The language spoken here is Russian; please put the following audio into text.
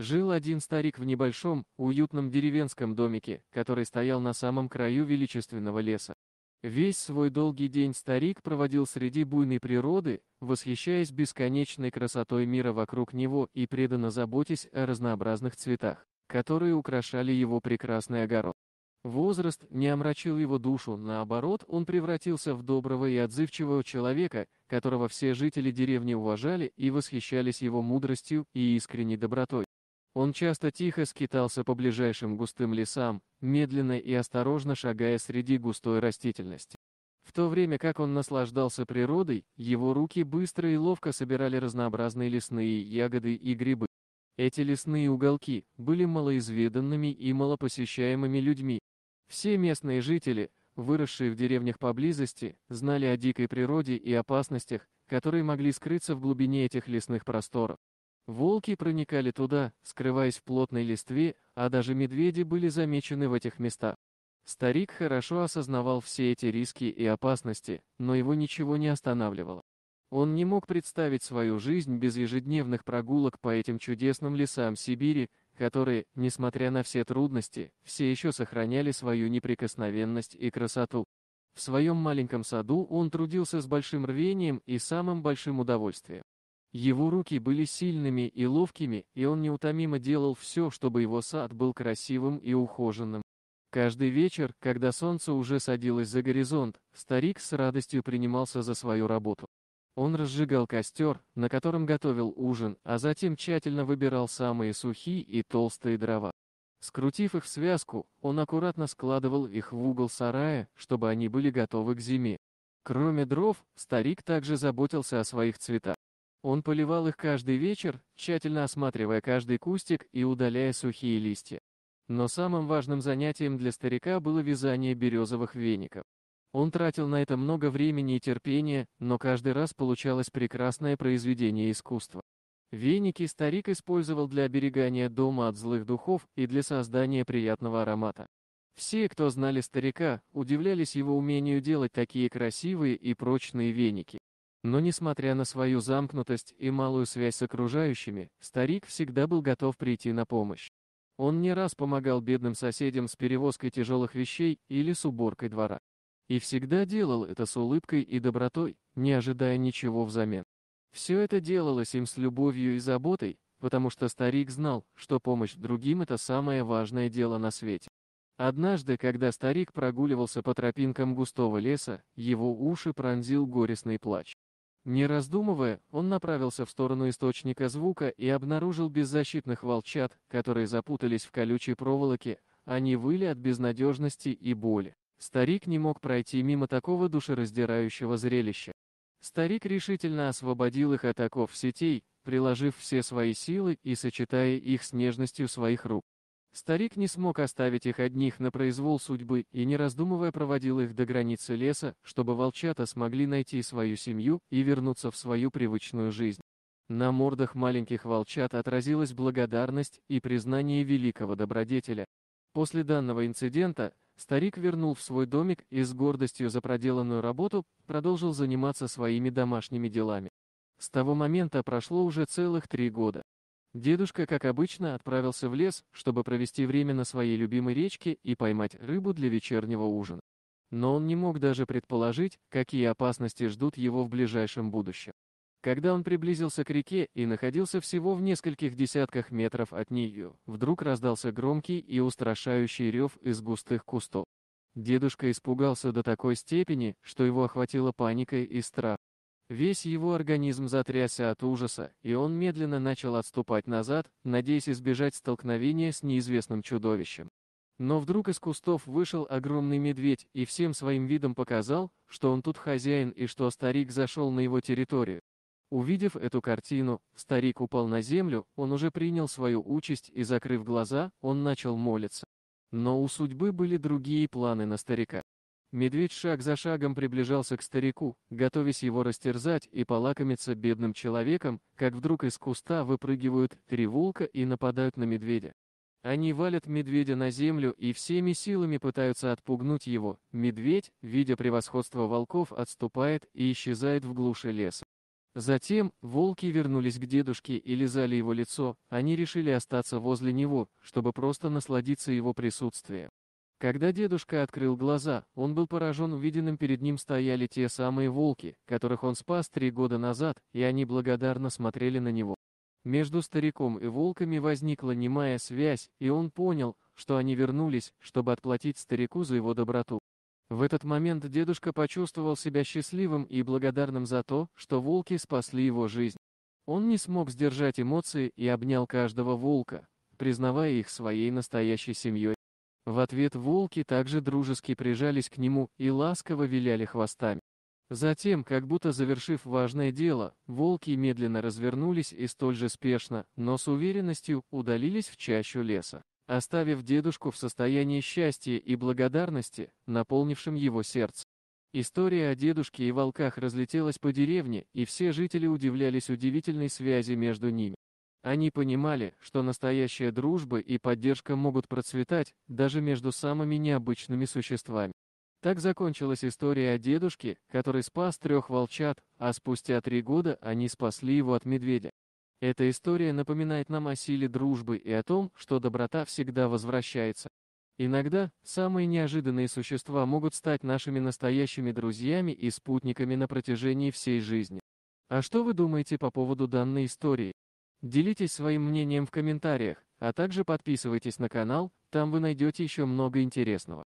Жил один старик в небольшом, уютном деревенском домике, который стоял на самом краю величественного леса. Весь свой долгий день старик проводил среди буйной природы, восхищаясь бесконечной красотой мира вокруг него и преданно заботясь о разнообразных цветах, которые украшали его прекрасный огород. Возраст не омрачил его душу, наоборот, он превратился в доброго и отзывчивого человека, которого все жители деревни уважали и восхищались его мудростью и искренней добротой. Он часто тихо скитался по ближайшим густым лесам, медленно и осторожно шагая среди густой растительности. В то время как он наслаждался природой, его руки быстро и ловко собирали разнообразные лесные ягоды и грибы. Эти лесные уголки были малоизведанными и малопосещаемыми людьми. Все местные жители, выросшие в деревнях поблизости, знали о дикой природе и опасностях, которые могли скрыться в глубине этих лесных просторов. Волки проникали туда, скрываясь в плотной листве, а даже медведи были замечены в этих местах. Старик хорошо осознавал все эти риски и опасности, но его ничего не останавливало. Он не мог представить свою жизнь без ежедневных прогулок по этим чудесным лесам Сибири, которые, несмотря на все трудности, все еще сохраняли свою неприкосновенность и красоту. В своем маленьком саду он трудился с большим рвением и самым большим удовольствием. Его руки были сильными и ловкими, и он неутомимо делал все, чтобы его сад был красивым и ухоженным. Каждый вечер, когда солнце уже садилось за горизонт, старик с радостью принимался за свою работу. Он разжигал костер, на котором готовил ужин, а затем тщательно выбирал самые сухие и толстые дрова. Скрутив их в связку, он аккуратно складывал их в угол сарая, чтобы они были готовы к зиме. Кроме дров, старик также заботился о своих цветах. Он поливал их каждый вечер, тщательно осматривая каждый кустик и удаляя сухие листья. Но самым важным занятием для старика было вязание березовых веников. Он тратил на это много времени и терпения, но каждый раз получалось прекрасное произведение искусства. Веники старик использовал для оберегания дома от злых духов и для создания приятного аромата. Все, кто знали старика, удивлялись его умению делать такие красивые и прочные веники. Но несмотря на свою замкнутость и малую связь с окружающими, старик всегда был готов прийти на помощь. Он не раз помогал бедным соседям с перевозкой тяжелых вещей или с уборкой двора. И всегда делал это с улыбкой и добротой, не ожидая ничего взамен. Все это делалось им с любовью и заботой, потому что старик знал, что помощь другим – это самое важное дело на свете. Однажды, когда старик прогуливался по тропинкам густого леса, его уши пронзил горестный плач. Не раздумывая, он направился в сторону источника звука и обнаружил беззащитных волчат, которые запутались в колючей проволоке, они выли от безнадежности и боли. Старик не мог пройти мимо такого душераздирающего зрелища. Старик решительно освободил их от оков сетей, приложив все свои силы и сочетая их с нежностью своих рук. Старик не смог оставить их одних на произвол судьбы и, не раздумывая, проводил их до границы леса, чтобы волчата смогли найти свою семью и вернуться в свою привычную жизнь. На мордах маленьких волчат отразилась благодарность и признание великого добродетеля. После данного инцидента, старик вернул в свой домик и с гордостью за проделанную работу продолжил заниматься своими домашними делами. С того момента прошло уже целых три года. Дедушка, как обычно, отправился в лес, чтобы провести время на своей любимой речке и поймать рыбу для вечернего ужина. Но он не мог даже предположить, какие опасности ждут его в ближайшем будущем. Когда он приблизился к реке и находился всего в нескольких десятках метров от нее, вдруг раздался громкий и устрашающий рев из густых кустов. Дедушка испугался до такой степени, что его охватила паника и страх. Весь его организм затрясся от ужаса, и он медленно начал отступать назад, надеясь избежать столкновения с неизвестным чудовищем. Но вдруг из кустов вышел огромный медведь и всем своим видом показал, что он тут хозяин и что старик зашел на его территорию. Увидев эту картину, старик упал на землю, он уже принял свою участь и, закрыв глаза, он начал молиться. Но у судьбы были другие планы на старика. Медведь шаг за шагом приближался к старику, готовясь его растерзать и полакомиться бедным человеком, как вдруг из куста выпрыгивают три волка и нападают на медведя. Они валят медведя на землю и всеми силами пытаются отпугнуть его. Медведь, видя превосходство волков, отступает и исчезает в глуши леса. Затем, волки вернулись к дедушке и лизали его лицо, они решили остаться возле него, чтобы просто насладиться его присутствием. Когда дедушка открыл глаза, он был поражен увиденным перед ним стояли те самые волки, которых он спас три года назад, и они благодарно смотрели на него. Между стариком и волками возникла немая связь, и он понял, что они вернулись, чтобы отплатить старику за его доброту. В этот момент дедушка почувствовал себя счастливым и благодарным за то, что волки спасли его жизнь. Он не смог сдержать эмоции и обнял каждого волка, признавая их своей настоящей семьей. В ответ волки также дружески прижались к нему и ласково виляли хвостами. Затем, как будто завершив важное дело, волки медленно развернулись и столь же спешно, но с уверенностью, удалились в чащу леса, оставив дедушку в состоянии счастья и благодарности, наполнившим его сердце. История о дедушке и волках разлетелась по деревне, и все жители удивлялись удивительной связи между ними. Они понимали, что настоящая дружба и поддержка могут процветать даже между самыми необычными существами. Так закончилась история о дедушке, который спас трех волчат, а спустя три года они спасли его от медведя. Эта история напоминает нам о силе дружбы и о том, что доброта всегда возвращается. Иногда самые неожиданные существа могут стать нашими настоящими друзьями и спутниками на протяжении всей жизни. А что вы думаете по поводу данной истории? Делитесь своим мнением в комментариях, а также подписывайтесь на канал, там вы найдете еще много интересного.